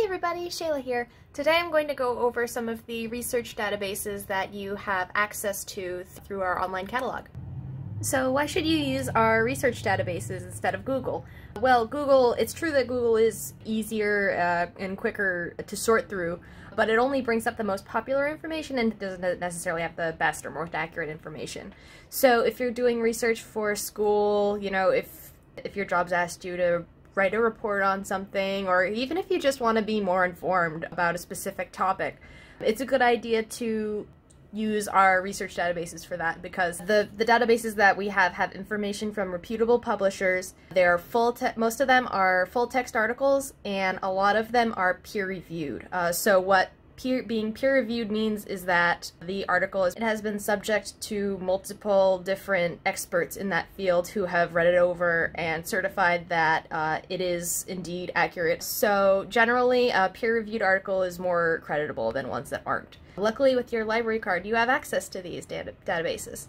Hey everybody, Shayla here. Today I'm going to go over some of the research databases that you have access to through our online catalog. So why should you use our research databases instead of Google? Well, Google, it's true that Google is easier uh, and quicker to sort through, but it only brings up the most popular information and doesn't necessarily have the best or most accurate information. So if you're doing research for school, you know, if if your job's asked you to write a report on something, or even if you just want to be more informed about a specific topic, it's a good idea to use our research databases for that because the, the databases that we have have information from reputable publishers. They're full most of them are full text articles and a lot of them are peer reviewed. Uh, so what peer, being peer-reviewed means is that the article is, it has been subject to multiple different experts in that field who have read it over and certified that uh, it is indeed accurate. So generally, a peer-reviewed article is more creditable than ones that aren't. Luckily, with your library card, you have access to these data databases.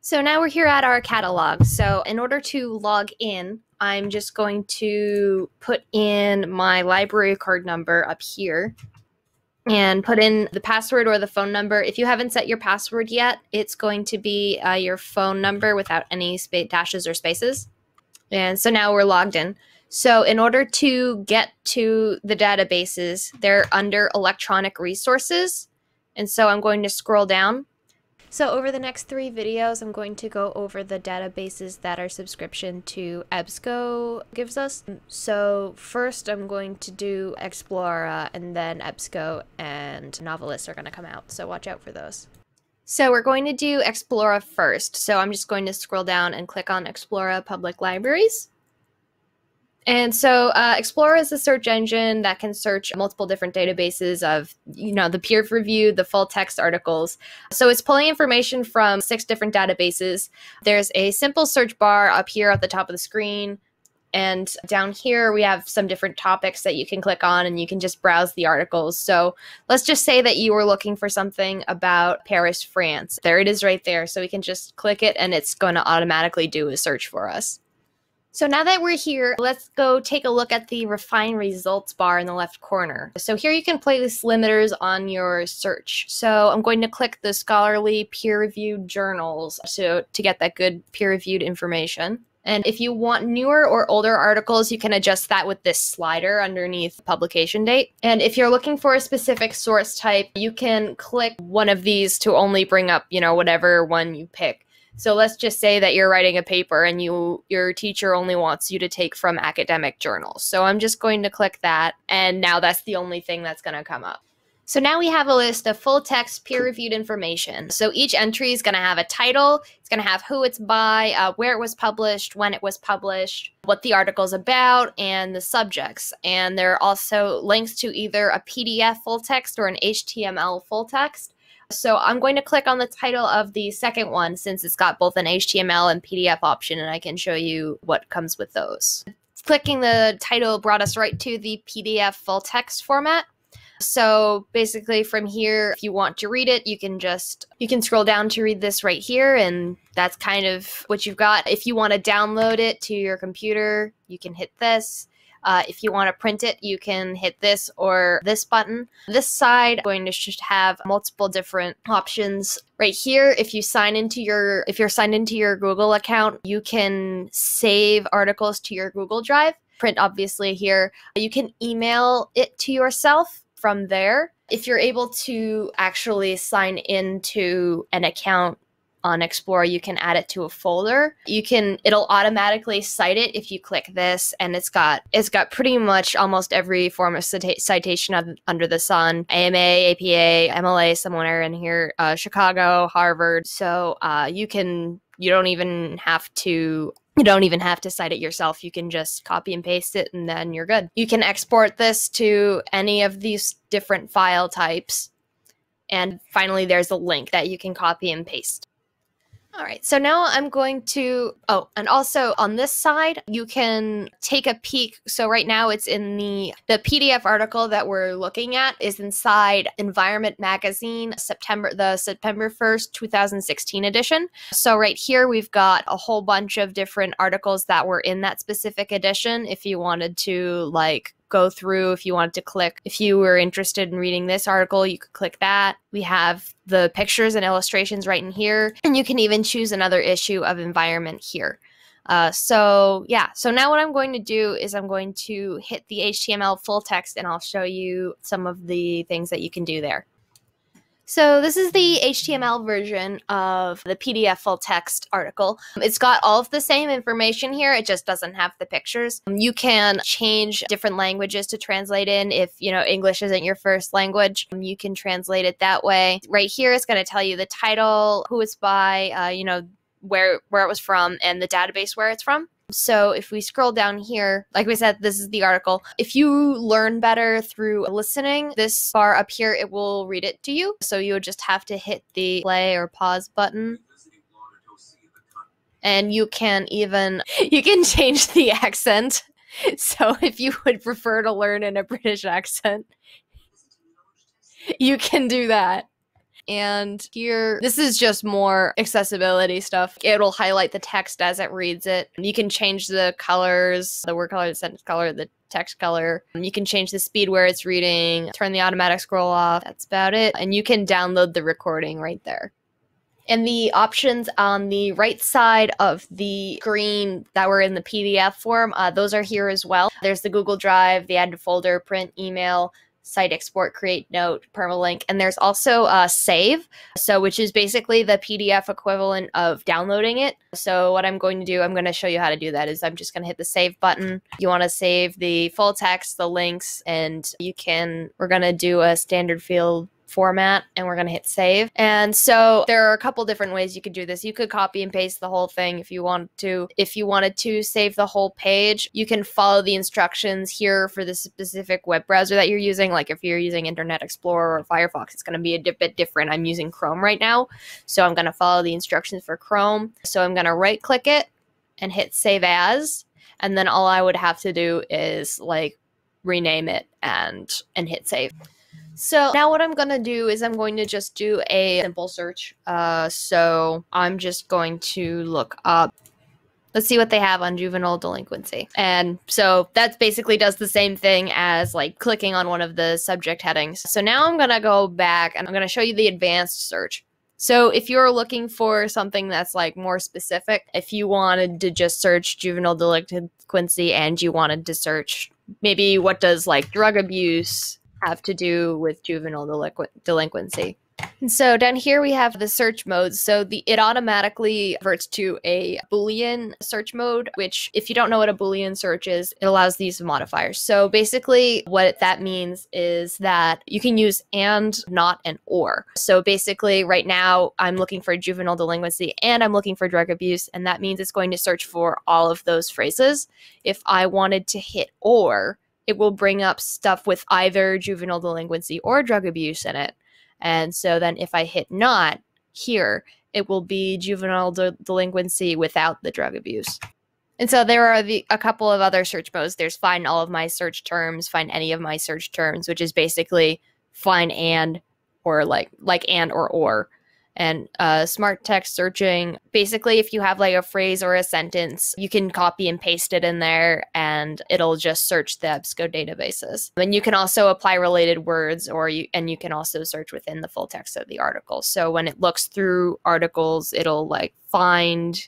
So now we're here at our catalog. So in order to log in, I'm just going to put in my library card number up here and put in the password or the phone number. If you haven't set your password yet, it's going to be uh, your phone number without any dashes or spaces. And so now we're logged in. So, in order to get to the databases, they're under electronic resources. And so I'm going to scroll down so over the next three videos, I'm going to go over the databases that our subscription to EBSCO gives us. So first I'm going to do Explora and then EBSCO and Novelist are going to come out. So watch out for those. So we're going to do Explora first. So I'm just going to scroll down and click on Explora Public Libraries. And so uh, Explorer is a search engine that can search multiple different databases of, you know, the peer reviewed, the full text articles. So it's pulling information from six different databases. There's a simple search bar up here at the top of the screen. And down here, we have some different topics that you can click on and you can just browse the articles. So let's just say that you were looking for something about Paris, France. There it is right there. So we can just click it and it's going to automatically do a search for us. So now that we're here, let's go take a look at the refine results bar in the left corner. So here you can place limiters on your search. So I'm going to click the scholarly peer-reviewed journals so to get that good peer-reviewed information. And if you want newer or older articles, you can adjust that with this slider underneath publication date. And if you're looking for a specific source type, you can click one of these to only bring up, you know, whatever one you pick. So let's just say that you're writing a paper and you your teacher only wants you to take from academic journals. So I'm just going to click that and now that's the only thing that's going to come up. So now we have a list of full text peer reviewed information. So each entry is going to have a title, it's going to have who it's by, uh, where it was published, when it was published, what the article's about, and the subjects. And there are also links to either a PDF full text or an HTML full text. So I'm going to click on the title of the second one since it's got both an HTML and PDF option and I can show you what comes with those. Clicking the title brought us right to the PDF full text format. So basically from here, if you want to read it, you can just, you can scroll down to read this right here. And that's kind of what you've got. If you want to download it to your computer, you can hit this. Uh, if you want to print it, you can hit this or this button. This side, going to just have multiple different options. Right here, if you sign into your if you're signed into your Google account, you can save articles to your Google Drive. Print obviously here. You can email it to yourself from there if you're able to actually sign into an account on Explorer, you can add it to a folder. You can it'll automatically cite it if you click this, and it's got it's got pretty much almost every form of cita citation of, under the sun: AMA, APA, MLA, somewhere in here, uh, Chicago, Harvard. So uh, you can you don't even have to you don't even have to cite it yourself. You can just copy and paste it and then you're good. You can export this to any of these different file types. And finally, there's a link that you can copy and paste. All right, so now I'm going to, oh, and also on this side, you can take a peek. So right now it's in the, the PDF article that we're looking at is inside Environment Magazine, September, the September 1st, 2016 edition. So right here, we've got a whole bunch of different articles that were in that specific edition. If you wanted to like go through if you wanted to click. If you were interested in reading this article, you could click that. We have the pictures and illustrations right in here, and you can even choose another issue of environment here. Uh, so yeah, so now what I'm going to do is I'm going to hit the HTML full text and I'll show you some of the things that you can do there. So, this is the HTML version of the PDF full text article. It's got all of the same information here, it just doesn't have the pictures. You can change different languages to translate in if, you know, English isn't your first language. You can translate it that way. Right here, it's going to tell you the title, who it's by, uh, you know, where where it was from and the database where it's from. So if we scroll down here, like we said, this is the article. If you learn better through listening, this bar up here, it will read it to you. So you would just have to hit the play or pause button and you can even you can change the accent so if you would prefer to learn in a british accent you can do that and here, this is just more accessibility stuff. It'll highlight the text as it reads it. You can change the colors, the word color, the sentence color, the text color. You can change the speed where it's reading, turn the automatic scroll off. That's about it. And you can download the recording right there. And the options on the right side of the screen that were in the PDF form, uh, those are here as well. There's the Google Drive, the add to folder, print, email, site export, create note, permalink. And there's also uh, save, so which is basically the PDF equivalent of downloading it. So what I'm going to do, I'm going to show you how to do that is I'm just going to hit the save button. You want to save the full text, the links, and you can, we're going to do a standard field format and we're going to hit save. And so there are a couple different ways you could do this. You could copy and paste the whole thing if you want to. If you wanted to save the whole page, you can follow the instructions here for the specific web browser that you're using. Like if you're using Internet Explorer or Firefox, it's going to be a bit different. I'm using Chrome right now. So I'm going to follow the instructions for Chrome. So I'm going to right click it and hit save as. And then all I would have to do is like rename it and and hit save. So now what I'm going to do is I'm going to just do a simple search. Uh, so I'm just going to look up let's see what they have on juvenile delinquency. And so that basically does the same thing as like clicking on one of the subject headings. So now I'm going to go back and I'm going to show you the advanced search. So if you're looking for something that's like more specific, if you wanted to just search juvenile delinquency and you wanted to search maybe what does like drug abuse have to do with juvenile delinqu- delinquency. And so down here we have the search modes. So the it automatically converts to a boolean search mode, which if you don't know what a boolean search is, it allows the use of modifiers. So basically what that means is that you can use and, not, and or. So basically right now I'm looking for juvenile delinquency and I'm looking for drug abuse, and that means it's going to search for all of those phrases. If I wanted to hit or, it will bring up stuff with either juvenile delinquency or drug abuse in it. And so then if I hit not here, it will be juvenile de- delinquency without the drug abuse. And so there are the, a couple of other search modes. There's find all of my search terms, find any of my search terms, which is basically find and or like like and or or and uh, smart text searching. Basically, if you have like a phrase or a sentence, you can copy and paste it in there and it'll just search the EBSCO databases. And you can also apply related words or you, and you can also search within the full text of the article. So when it looks through articles, it'll like find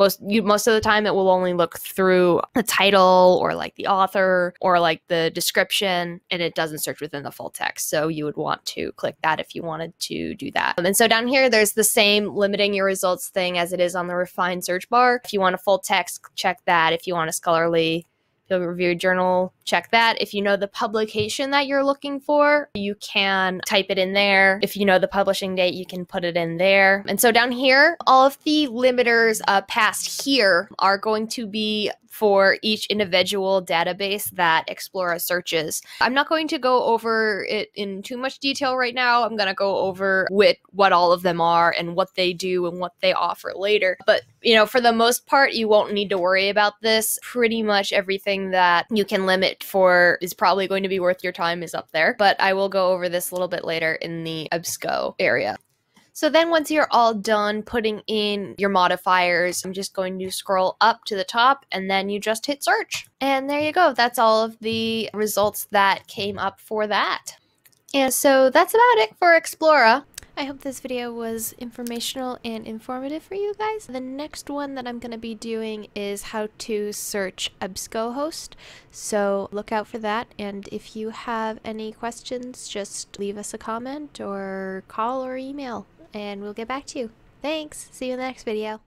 most you most of the time it will only look through the title or like the author or like the description and it doesn't search within the full text so you would want to click that if you wanted to do that um, and so down here there's the same limiting your results thing as it is on the refined search bar if you want a full text check that if you want a scholarly You'll review journal, check that. If you know the publication that you're looking for, you can type it in there. If you know the publishing date, you can put it in there. And so down here, all of the limiters uh, past here are going to be for each individual database that Explora searches. I'm not going to go over it in too much detail right now. I'm going to go over with what all of them are and what they do and what they offer later. But, you know, for the most part, you won't need to worry about this. Pretty much everything something that you can limit for is probably going to be worth your time is up there. But I will go over this a little bit later in the EBSCO area. So then once you're all done putting in your modifiers, I'm just going to scroll up to the top and then you just hit search. And there you go. That's all of the results that came up for that. And so that's about it for Explora. I hope this video was informational and informative for you guys. The next one that I'm going to be doing is how to search EBSCOhost, so look out for that. And if you have any questions, just leave us a comment or call or email, and we'll get back to you. Thanks! See you in the next video.